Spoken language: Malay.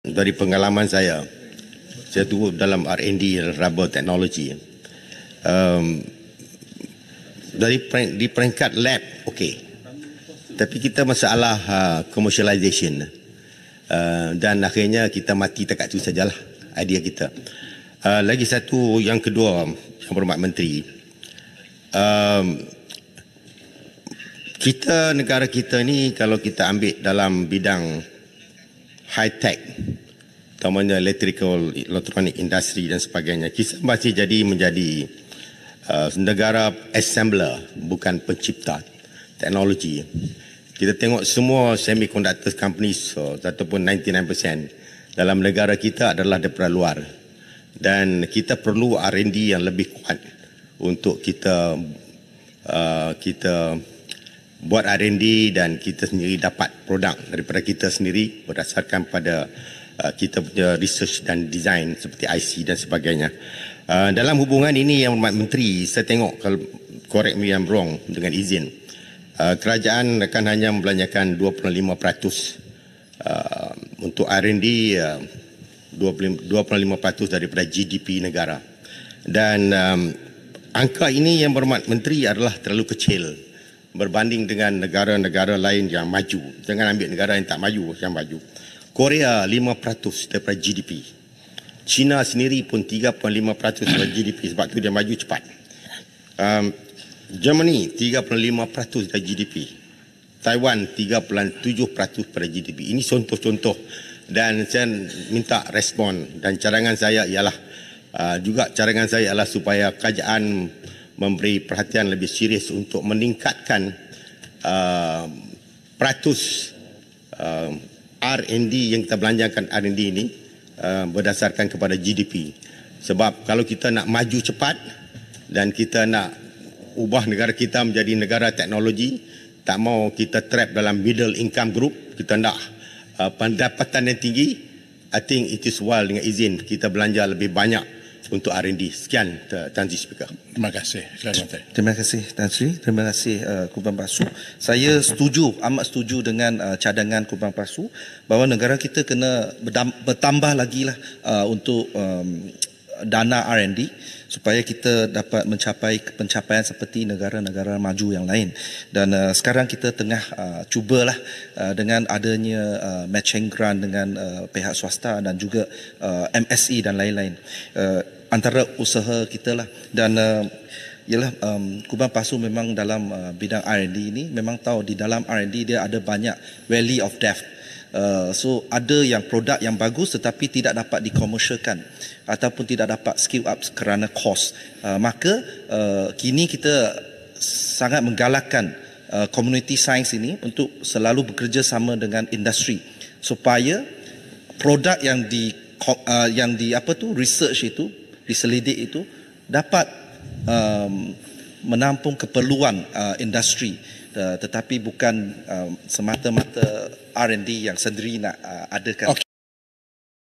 dari pengalaman saya saya tu dalam R&D rubber technology um, dari di peringkat lab okey tapi kita masalah uh, commercialization uh, dan akhirnya kita mati tak tu sajalah idea kita uh, lagi satu yang kedua yang berhormat menteri um, kita negara kita ni kalau kita ambil dalam bidang high tech utamanya electrical electronic industry dan sebagainya kita masih jadi menjadi uh, negara assembler bukan pencipta teknologi kita tengok semua semiconductor companies so, ataupun 99% dalam negara kita adalah daripada luar dan kita perlu R&D yang lebih kuat untuk kita uh, kita buat R&D dan kita sendiri dapat produk daripada kita sendiri berdasarkan pada uh, kita punya research dan design seperti IC dan sebagainya. Uh, dalam hubungan ini yang menteri saya tengok kalau correct me I'm wrong dengan izin. Uh, kerajaan akan hanya membelanjakan 25% uh, untuk R&D uh, 25% daripada GDP negara. Dan um, angka ini yang bermat menteri adalah terlalu kecil berbanding dengan negara-negara lain yang maju. Jangan ambil negara yang tak maju, yang maju. Korea 5% daripada GDP. China sendiri pun 3.5% daripada GDP sebab tu dia maju cepat. Um, Germany 3.5% dari GDP. Taiwan 3.7% pada GDP. Ini contoh-contoh dan saya minta respon dan cadangan saya ialah uh, juga cadangan saya ialah supaya kerajaan memberi perhatian lebih serius untuk meningkatkan uh, peratus uh, R&D yang kita belanjakan R&D ini uh, berdasarkan kepada GDP. Sebab kalau kita nak maju cepat dan kita nak ubah negara kita menjadi negara teknologi, tak mau kita trap dalam middle income group, kita nak uh, pendapatan yang tinggi, I think it is well dengan izin kita belanja lebih banyak untuk R&D. Sekian Tan Sri Speaker. Terima kasih. Terima kasih Tan Sri. Terima kasih uh, Kubang Pasu. Saya setuju, amat setuju dengan uh, cadangan Kubang Pasu bahawa negara kita kena bertambah lagi lah uh, untuk um, dana R&D supaya kita dapat mencapai pencapaian seperti negara-negara maju yang lain dan uh, sekarang kita tengah uh, cubalah uh, dengan adanya uh, matching grant dengan uh, pihak swasta dan juga uh, MSE dan lain-lain uh, antara usaha kita lah dan uh, ialah um, Kubang Pasu memang dalam uh, bidang R&D ini memang tahu di dalam R&D dia ada banyak valley of death. Uh, Uh, so ada yang produk yang bagus tetapi tidak dapat dikomersialkan ataupun tidak dapat skill up kerana kos. uh, maka uh, kini kita sangat menggalakkan uh, community science ini untuk selalu bekerja sama dengan industri supaya produk yang di uh, yang di apa tu research itu diselidik itu dapat um, menampung keperluan uh, industri Uh, tetapi bukan uh, semata-mata R&D yang sendiri nak uh, adakan. Okay.